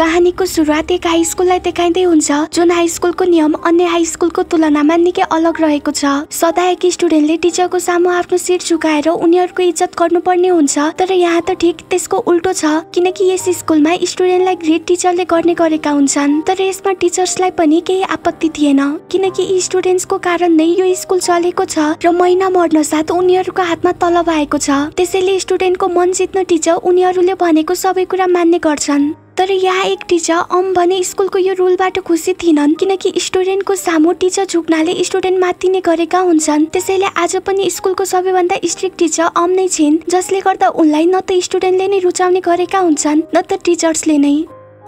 कहानीको सुरुवात एक हाई स्कुललाई देखाइँदै हुन्छ जुन हाई स्कुलको नियम अन्य हाई स्कुलको तुलनामा निकै अलग रहेको छ सदा एक स्टुडेन्टले टिचरको सामु आफ्नो सिट झुकाएर उनीहरूको इज्जत गर्नुपर्ने हुन्छ तर यहाँ त ठिक त्यसको उल्टो छ किनकि यस स्कुलमा स्टुडेन्टलाई ग्रेड टिचरले गर्ने गरेका हुन्छन् तर यसमा टिचर्सलाई पनि केही आपत्ति थिएन किनकि स्टुडेन्ट्सको कारण नै यो स्कुल चलेको छ र महिना मर्न साथ उनीहरूको हातमा तलब आएको छ त्यसैले स्टुडेन्टको मन जित्न टिचर उनीहरूले भनेको सबै कुरा मान्ने गर्छन् तर यहाँ एक टिचर अम भने स्कुलको यो रुलबाट खुसी थिएनन् किनकि स्टुडेन्टको सामु टिचर झुक्नाले स्टुडेन्ट माथिने गरेका हुन्छन् त्यसैले आज पनि स्कुलको सबैभन्दा स्ट्रिक्ट टिचर अम नै छिन् जसले गर्दा उनलाई न त स्टुडेन्टले नै रुचाउने गरेका हुन्छन् न त टिचर्सले नै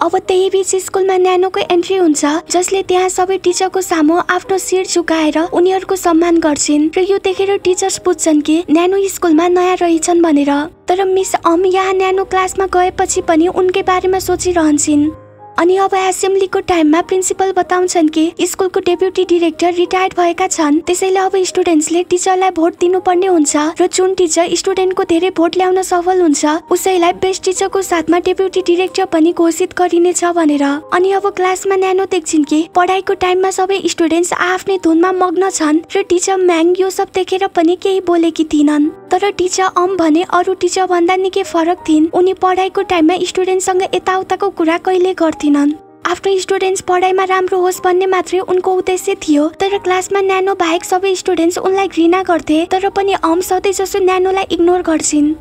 अब त्यही बिच स्कुलमा न्यानोको एन्ट्री हुन्छ जसले त्यहाँ सबै टिचरको सामु आफ्नो शिर झुकाएर उनीहरूको सम्मान गर्छिन् र यो देखेर टिचर्स बुझ्छन् कि न्यानो स्कुलमा नयाँ रहेछन् भनेर तर मिस अम यहाँ न्यानो क्लासमा गएपछि पनि उनकै बारेमा सोचिरहन्छन् अनि अब एसेम्ब्लीको टाइममा प्रिन्सिपल बताउँछन् कि स्कुलको डेप्युटी डिरेक्टर रिटायर्ड भएका छन् त्यसैले अब स्टुडेन्ट्सले टिचरलाई भोट दिनुपर्ने हुन्छ र जुन टिचर स्टुडेन्टको धेरै भोट ल्याउन सफल हुन्छ उसैलाई बेस्ट टिचरको साथमा डेप्युटी डिरेक्टर पनि घोषित गरिनेछ भनेर अनि अब क्लासमा न्यानो देख्छिन् कि पढाइको टाइममा सबै स्टुडेन्ट्स आफ्नै धुनमा मग्न छन् र टिचर म्याङ यो सब देखेर पनि केही बोलेकी थिएनन् तर टिचर अम भने अरू टिचर भन्दा निकै फरक थिइन् उनी पढाइको टाइममा स्टुडेन्टसँग यताउताको कुरा कहिले गर्थे सक्थिनन् आफ्नो स्टुडेन्ट्स पढाइमा राम्रो होस् भन्ने मात्रै उनको उद्देश्य थियो तर क्लासमा न्यानो बाहेक सबै स्टुडेन्ट्स उनलाई घृणा गर्थे तर पनि अम सधैँजसो न्यानोलाई इग्नोर गर्छिन्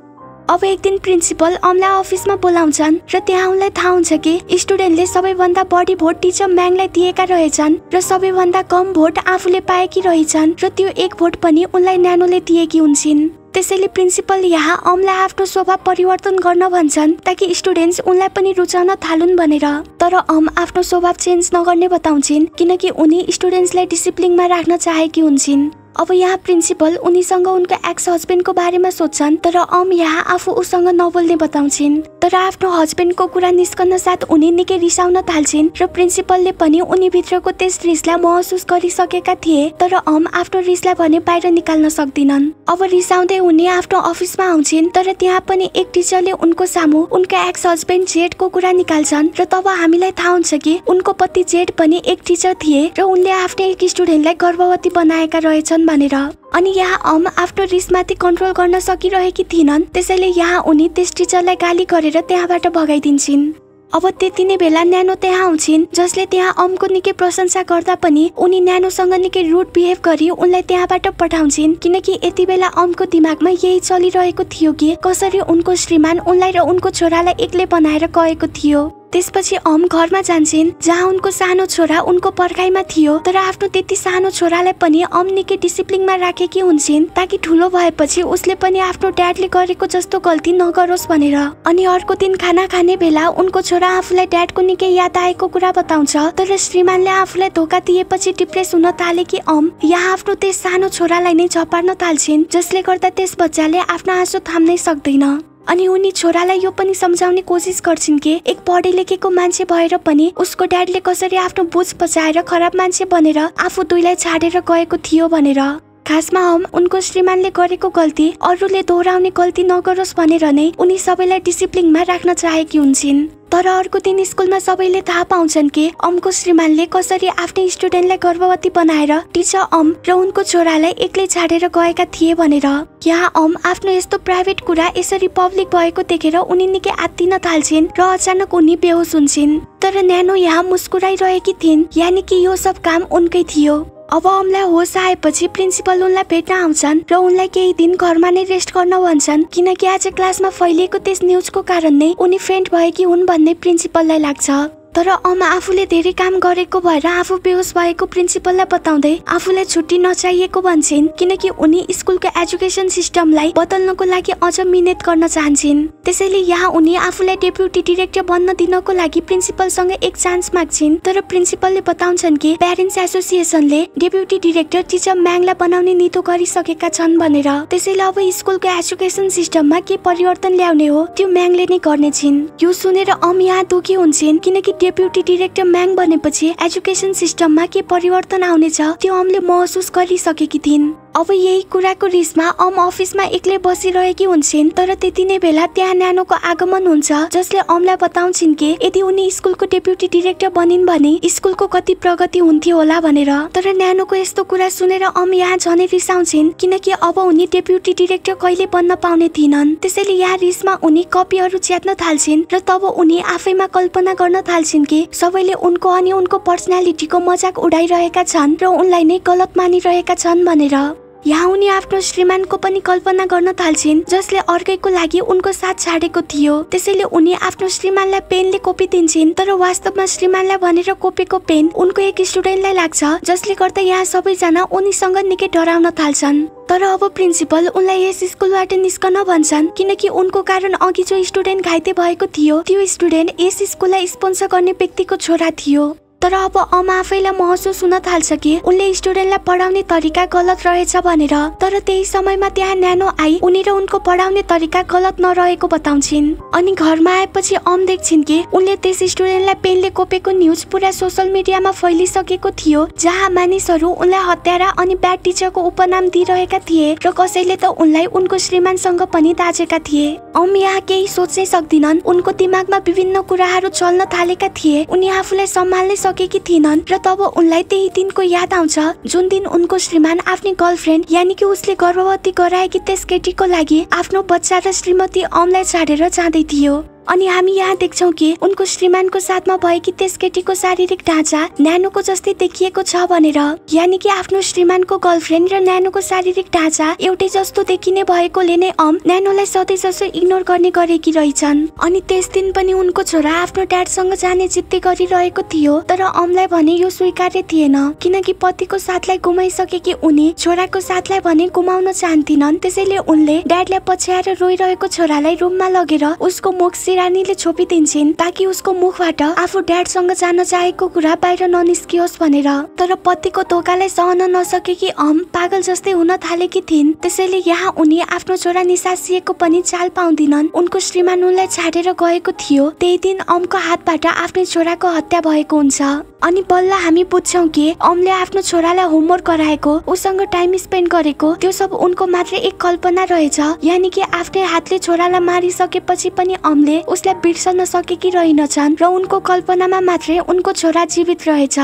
अब एक दिन प्रिन्सिपल अमलाई अफिसमा बोलाउँछन् र त्यहाँ उनलाई थाहा हुन्छ कि स्टुडेन्टले सबैभन्दा बढी भोट टिचर म्याङलाई दिएका रहेछन् र सबैभन्दा कम भोट आफूले पाएकी रहेछन् र त्यो एक भोट पनि उनलाई न्यानोले दिएकी हुन्छन् त्यसैले प्रिन्सिपल यहाँ अमलाई आफ्नो स्वभाव परिवर्तन गर्न भन्छन् ताकि स्टुडेन्ट्स उनलाई पनि रुचाउन थालुन् भनेर तर अम आफ्नो स्वभाव चेन्ज नगर्ने बताउँछिन् किनकि उनी स्टुडेन्ट्सलाई डिसिप्लिनमा राख्न चाहेकी हुन्छन् अब यहाँ प्रिन्सिपल उनीसँग उनका एक्स हस्बेन्डको बारेमा सोध्छन् तर अम यहाँ आफू उसँग नबोल्ने बताउँछिन् तर आफ्नो हस्बेन्डको कुरा निस्कन साथ उनी निकै रिसाउन थाल्छिन् र प्रिन्सिपलले पनि उनी भित्रको त्यस रिसलाई महसुस गरिसकेका थिए तर अम आफ्नो रिसलाई भने बाहिर निकाल्न सक्दिनन् अब रिसाउँदै उनी आफ्नो अफिसमा आउँछिन् तर त्यहाँ पनि एक टिचरले उनको सामु उनका एक्स हस्बेन्ड जेडको कुरा निकाल्छन् र तब हामीलाई थाहा हुन्छ कि उनको पति जेड पनि एक टिचर थिए र उनले आफ्नै एक स्टुडेन्टलाई गर्भवती बनाएका रहेछन् भनेर अनि यहाँ अम आफ्नो रिसमाथि कन्ट्रोल गर्न सकिरहेकी थिएनन् त्यसैले यहाँ उनी त्यस टिचरलाई गाली गरेर त्यहाँबाट भगाइदिन्छन् अब त्यति नै बेला न्यानो त्यहाँ आउँछिन् जसले त्यहाँ अमको निकै प्रशंसा गर्दा पनि उनी न्यानोसँग निकै रुड बिहेभ गरी उनलाई त्यहाँबाट पठाउँछिन् किनकि यति बेला अमको दिमागमा यही चलिरहेको थियो कि कसरी उनको श्रीमान उनलाई र उनको छोरालाई एक्लै बनाएर गएको थियो त्यसपछि अम घरमा जान्छन् जहाँ उनको सानो छोरा उनको पर्खाइमा थियो तर आफ्नो त्यति सानो छोरालाई पनि अम निकै डिसिप्लिनमा राखेकी हुन्छन् ताकि ठुलो भएपछि उसले पनि आफ्नो ड्याडले गरेको जस्तो गल्ती नगरोस् भनेर अनि अर्को दिन खाना खाने बेला उनको छोरा आफूलाई ड्याडको निकै याद आएको कुरा बताउँछ तर श्रीमानले आफूलाई धोका दिएपछि डिप्रेस हुन थाले कि अम यहाँ आफ्नो त्यस सानो छोरालाई नै झपार्न थाल्छिन् जसले गर्दा त्यस बच्चाले आफ्नो आँसु थाम्नै सक्दैन अनि उनी छोरालाई यो पनि सम्झाउने कोसिस गर्छिन् कि एक पढे लेखेको मान्छे भएर पनि उसको ड्याडले कसरी आफ्नो बुझ पचाएर खराब मान्छे बनेर आफू दुईलाई छाडेर गएको थियो भनेर खासमा हम उनको श्रीमानले गरेको गल्ती अरूले दोहोऱ्याउने गल्ती नगरोस् भनेर नै उनी सबैलाई डिसिप्लिनमा राख्न चाहेकी हुन्छन् तर अर्को दिन स्कुलमा सबैले थाहा पाउँछन् कि अमको श्रीमानले कसरी आफ्नै स्टुडेन्टलाई गर्भवती बनाएर टिचर अम र उनको छोरालाई एक्लै छाडेर गएका थिए भनेर यहाँ अम आफ्नो यस्तो प्राइभेट कुरा यसरी पब्लिक भएको देखेर उनी निकै आत्तिन थाल्छिन् र अचानक उनी बेहोस हुन्छन् तर न्यानो यहाँ मुस्कुराइरहेकी थिइन् यानि कि यो सब काम उनकै थियो अब उनलाई होस आएपछि प्रिन्सिपल उनलाई भेट्न आउँछन् र उनलाई केही दिन घरमा नै रेस्ट गर्न भन्छन् किनकि आज क्लासमा फैलिएको त्यस न्युजको कारण नै उनी फ्रेन्ड भएकी हुन् भन्ने प्रिन्सिपललाई लाग्छ तर अमा आफूले धेरै काम गरेको भएर आफू बेहोस भएको प्रिन्सिपललाई बताउँदै आफूलाई छुट्टी नचाहिएको भन्छन् किनकि उनी स्कुलको एजुकेसन सिस्टमलाई बदल्नको लागि अझ मिहिनेत गर्न चाहन्छन् त्यसैले यहाँ उनी आफूलाई डेप्युटी डिरेक्टर बन्न दिनको लागि प्रिन्सिपलसँग एक चान्स माग्छिन् तर प्रिन्सिपलले बताउँछन् कि प्यारेन्ट्स एसोसिएसनले डेप्युटी डिरेक्टर टिचर म्याङलाई बनाउने नितो गरिसकेका छन् भनेर त्यसैले अब स्कुलको एजुकेसन सिस्टममा के परिवर्तन ल्याउने हो त्यो म्याङले नै गर्नेछिन् यो सुनेर अम यहाँ दुखी हुन्छन् किनकि डेप्युटी डिरेक्टर म्याङ बनेपछि एजुकेसन सिस्टममा के परिवर्तन आउनेछ त्यो हामीले महसुस गरिसकेकी थिइन् अब यही कुराको रिसमा अम अफिसमा एक्लै बसिरहेकी हुन्छन् तर त्यति नै बेला त्यहाँ न्यानोको आगमन हुन्छ जसले अमलाई बताउँछिन् कि यदि उनी स्कुलको डेप्युटी डिरेक्टर बनिन् भने स्कुलको कति प्रगति हुन्थ्यो होला भनेर तर न्यानोको यस्तो कुरा सुनेर अम यहाँ झनै रिसाउँछिन् किनकि अब उनी डेप्युटी डिरेक्टर कहिले बन्न पाउने थिएनन् त्यसैले यहाँ रिसमा उनी कपीहरू च्यात्न थाल्छिन् र तब उनी आफैमा कल्पना गर्न थाल्छिन् कि सबैले उनको अनि उनको पर्सनालिटीको मजाक उडाइरहेका छन् र उनलाई नै गलत मानिरहेका छन् भनेर यहाँ उनी आफ्नो श्रीमानको पनि कल्पना गर्न थाल्छिन् जसले अर्कैको लागि उनको साथ छाडेको थियो त्यसैले उनी आफ्नो श्रीमानलाई पेनले कोपी कोपिदिन्छन् तर वास्तवमा श्रीमानलाई भनेर कोपेको पेन उनको एक स्टुडेन्टलाई लाग्छ जसले गर्दा यहाँ सबैजना उनीसँग निकै डराउन थाल्छन् तर अब प्रिन्सिपल उनलाई यस स्कुलबाट निस्कन भन्छन् किनकि उनको कारण अघि जो स्टुडेन्ट घाइते भएको थियो त्यो स्टुडेन्ट यस स्कुललाई स्पोन्सर गर्ने व्यक्तिको छोरा थियो तर अब अम आफैलाई महसुस हुन थाल्छ कि उनले स्टुडेन्टलाई पढाउने तरिका गलत रहेछ भनेर तर त्यही समयमा त्यहाँ न्यानो आई उनी र उनको पढाउने तरिका गलत नरहेको बताउँछिन् अनि घरमा आएपछि अम देख्छिन् कि उनले त्यस स्टुडेन्टलाई पेनले कोपेको न्युज पुरा सोसल मिडियामा फैलिसकेको थियो जहाँ मानिसहरू उनलाई हत्यारा अनि ब्याड टिचरको उपनाम दिइरहेका थिए र कसैले त उनलाई उनको श्रीमानसँग पनि दाजेका थिए अम यहाँ केही सोच्नै सक्दिनन् उनको दिमागमा विभिन्न कुराहरू चल्न थालेका थिए उनी आफूलाई सम्हाल्नै सकेकी थिएनन् र तब उनलाई त्यही दिनको याद आउँछ जुन दिन उनको श्रीमान आफ्नै गर्लफ्रेन्ड यानि कि उसले गर्भवती गराएकी त्यस केटीको लागि आफ्नो बच्चा र श्रीमती अमलाई छाडेर जाँदै थियो अनि हामी यहाँ देख्छौँ कि उनको श्रीमानको साथमा भएकी त्यस केटीको शारीरिक ढाँचा न्यानोको जस्तै देखिएको छ भनेर यानि कि आफ्नो श्रीमानको गर्लफ्रेन्ड र न्यानोको शारीरिक ढाँचा एउटै जस्तो देखिने भएकोले नै अम न्यानोलाई सधैँ जसो इग्नोर गर्ने गरेकी रहेछन् अनि त्यस दिन पनि उनको छोरा आफ्नो ड्याडसँग जाने जिद्दी गरिरहेको थियो तर अमलाई भने यो स्वीकार्य थिएन किनकि पतिको साथलाई गुमाइसकेकी उनी छोराको साथलाई भने गुमाउन चाहन्थिनन् त्यसैले उनले ड्याडलाई पछ्याएर रोइरहेको छोरालाई रुममा लगेर उसको मुख रानीले छोपिदिन्छन् ताकि उसको मुखबाट आफू ड्याडसँग जान चाहेको कुरा बाहिर ननिस्कियोस् भनेर तर पतिको धोकालाई सहन नसकेकी अम पागल जस्तै हुन थालेकी थिइन् त्यसैले यहाँ उनी आफ्नो छोरा निसासिएको पनि चाल पाउँदिनन् उनको श्रीमान उनलाई छाडेर गएको थियो त्यही दिन अमको हातबाट आफ्नै छोराको हत्या भएको हुन्छ अनि बल्ल हामी बुझ्छौँ कि अमले आफ्नो छोरालाई होमवर्क गराएको उसँग टाइम स्पेन्ड गरेको त्यो सब उनको मात्रै एक कल्पना रहेछ यानि कि आफ्नै हातले छोरालाई मारिसकेपछि पनि अमले उसलाई बिर्सन सकेकी रहेनछन् र उनको कल्पनामा मात्रै उनको छोरा जीवित रहेछ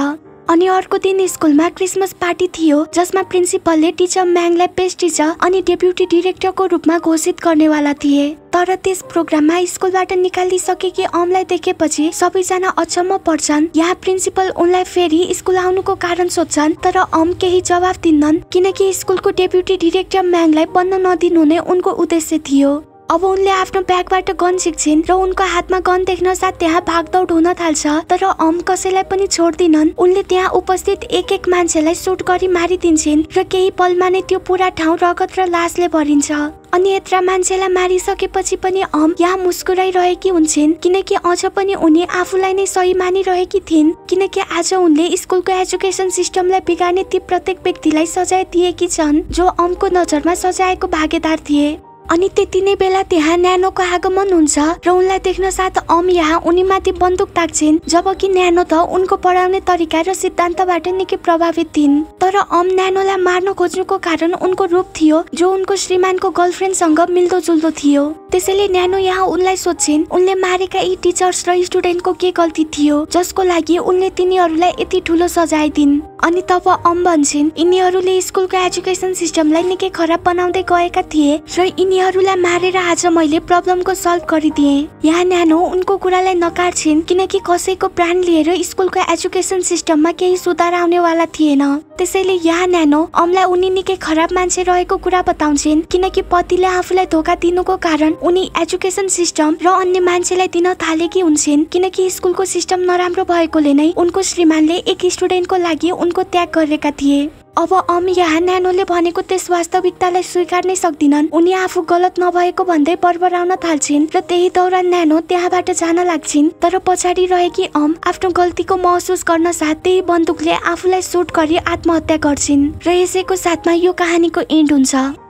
अनि अर्को दिन स्कुलमा क्रिसमस पार्टी थियो जसमा प्रिन्सिपलले टिचर म्याङलाई बेस्ट टिचर अनि डेप्युटी डिरेक्टरको रूपमा घोषित गर्नेवाला थिए तर त्यस प्रोग्राममा स्कुलबाट निकालिसकेकी अमलाई देखेपछि सबैजना अचम्म पर्छन् यहाँ प्रिन्सिपल उनलाई फेरि स्कुल आउनुको कारण सोध्छन् तर अम केही जवाफ दिन्नन् किनकि स्कुलको डेप्युटी डिरेक्टर म्याङलाई बन्न नदिनु नै उनको उद्देश्य थियो अब उनले आफ्नो ब्यागबाट गन सिक्छिन् र उनको हातमा गन देख्न साथ त्यहाँ भागदौड हुन थाल्छ तर अम कसैलाई पनि छोड्दिनन् उनले त्यहाँ उपस्थित एक एक मान्छेलाई सुट गरी मारिदिन्छन् र केही पलमा नै त्यो पुरा ठाउँ रगत र लासले भरिन्छ अनि यत्र मान्छेलाई मारिसकेपछि पनि अम यहाँ मुस्कुराइरहेकी हुन्छन् किनकि अझ पनि उनी आफूलाई नै सही मानिरहेकी थिइन् किनकि आज उनले स्कुलको एजुकेसन सिस्टमलाई बिगार्ने ती प्रत्येक व्यक्तिलाई सजाय दिएकी छन् जो अमको नजरमा सजायको भागीदार थिए अनि त्यति नै बेला त्यहाँ न्यानोको आगमन हुन्छ र उनलाई देख्न साथ अम यहाँ उनी माथि बन्दुक ताक्छिन् जबकि न्यानो त उनको पढाउने तरिका र सिद्धान्तबाट निकै प्रभावित थिइन् तर अम न्यानोलाई मार्न खोज्नुको कारण उनको रूप थियो जो उनको श्रीमानको गर्लफ्रेन्डसँग मिल्दोजुल्दो थियो त्यसैले न्यानो यहाँ उनलाई सोध्छिन् उनले मारेका यी टिचर्स र स्टुडेन्टको के गल्ती थियो जसको लागि उनले तिनीहरूलाई यति ठुलो सजाय दिन् अनि तब अम भन्छन् यिनीहरूले स्कुलको एजुकेसन सिस्टमलाई निकै खराब बनाउँदै गएका थिए र यिनी उनीहरूलाई मारेर आज मैले प्रब्लमको सल्भ गरिदिएँ यहाँ न्यानो उनको कुरालाई नकार्छिन् किनकि कसैको प्राण लिएर स्कुलको एजुकेसन सिस्टममा केही सुधार आउनेवाला थिएन त्यसैले यहाँ न्यानो अमलाई उनी निकै खराब मान्छे रहेको कुरा बताउँछिन् किनकि पतिले आफूलाई धोका दिनुको कारण उनी एजुकेसन सिस्टम र अन्य मान्छेलाई दिन थालेकी हुन्छन् किनकि स्कुलको सिस्टम नराम्रो भएकोले नै उनको श्रीमानले एक स्टुडेन्टको लागि उनको त्याग गरेका थिए अब अमिया न्यानोले भनेको त्यस वास्तविकतालाई स्वीकार नै सक्दिनन् उनी आफू गलत नभएको भन्दै बरबराउन थाल्छिन् र त्यही दौरान न्यानो त्यहाँबाट जान लाग्छिन् तर पछाडि रहेकी अम आफ्नो गल्तीको महसुस गर्न साथ त्यही बन्दुकले आफूलाई सुट गरी आत्महत्या गर्छिन् र यसैको साथमा यो कहानीको एन्ड हुन्छ